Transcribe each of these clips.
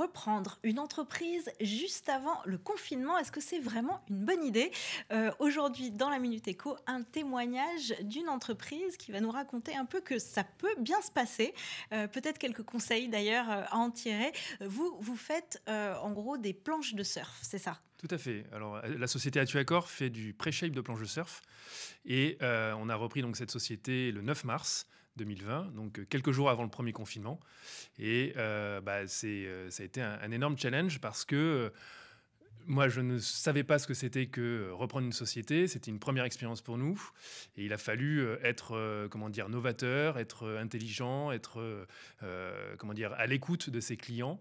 reprendre une entreprise juste avant le confinement. Est-ce que c'est vraiment une bonne idée euh, Aujourd'hui, dans la Minute Éco, un témoignage d'une entreprise qui va nous raconter un peu que ça peut bien se passer. Euh, peut-être quelques conseils d'ailleurs euh, à en tirer. Vous, vous faites en gros des planches de surf, c'est ça tout à fait. Alors, la société Atuacor fait du pré-shape de planches de surf et on a repris donc cette société le 9 mars 2020, donc euh, quelques jours avant le premier confinement. Et euh, bah, c'est, euh, ça a été un, énorme challenge parce que moi, je ne savais pas ce que c'était que reprendre une société. C'était une première expérience pour nous. Et il a fallu être, comment dire, novateur, être intelligent, être, comment dire, à l'écoute de ses clients.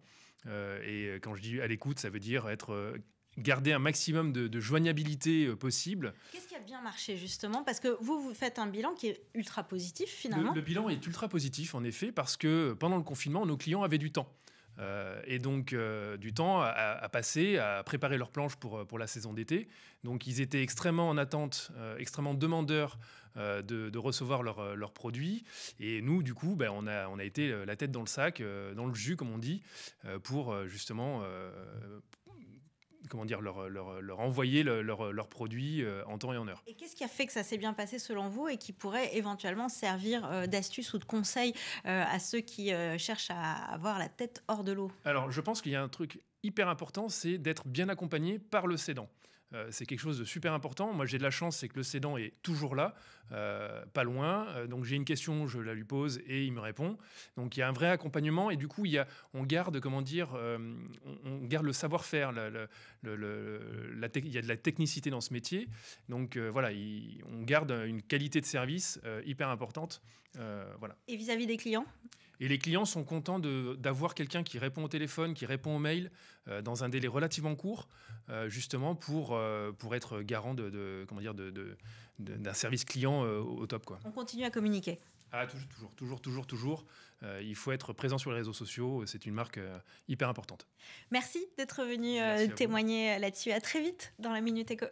et quand je dis à l'écoute, ça veut dire être garder un maximum de, joignabilité euh, possible. Qu'est-ce qui a bien marché justement Parce que vous, vous faites un bilan qui est ultra positif finalement. Le, bilan est ultra positif en effet parce que pendant le confinement, nos clients avaient du temps. Euh, et donc euh, du temps à, passer, à préparer leurs planches pour, pour la saison d'été. Donc ils étaient extrêmement en attente, extrêmement demandeurs de, recevoir leurs leur produits. Et nous, du coup, ben, on, a, on a été la tête dans le sac, dans le jus, comme on dit, pour justement comment dire, leur, leur, envoyer leurs produits euh, en temps et en heure. Et qu'est-ce qui a fait que ça s'est bien passé selon vous et qui pourrait éventuellement servir euh, d'astuce ou de conseil euh, à ceux qui cherchent à avoir la tête hors de l'eau Alors, je pense qu'il y a un truc hyper important, c'est d'être bien accompagné par le cédant. Euh, c'est quelque chose de super important. Moi, j'ai de la chance, c'est que le cédant est toujours là, euh, pas loin. Euh, donc, j'ai une question, je la lui pose et il me répond. Donc, il y a un vrai accompagnement et du coup, il y a, on garde, comment dire, on, garde le savoir-faire. il y a de la technicité dans ce métier. Donc, voilà, on garde une qualité de service hyper importante. voilà. Et vis à -vis des clients et les clients sont contents d'avoir quelqu'un qui répond au téléphone, qui répond aux mails euh, dans un délai relativement court, euh, justement pour, euh, pour être garant de, comment dire, d'un service client au top. Quoi. On continue à communiquer. Ah, toujours, toujours, toujours, toujours, il faut être présent sur les réseaux sociaux. C'est une marque hyper importante. Merci d'être venu témoigner là-dessus. À très vite dans la Minute Éco.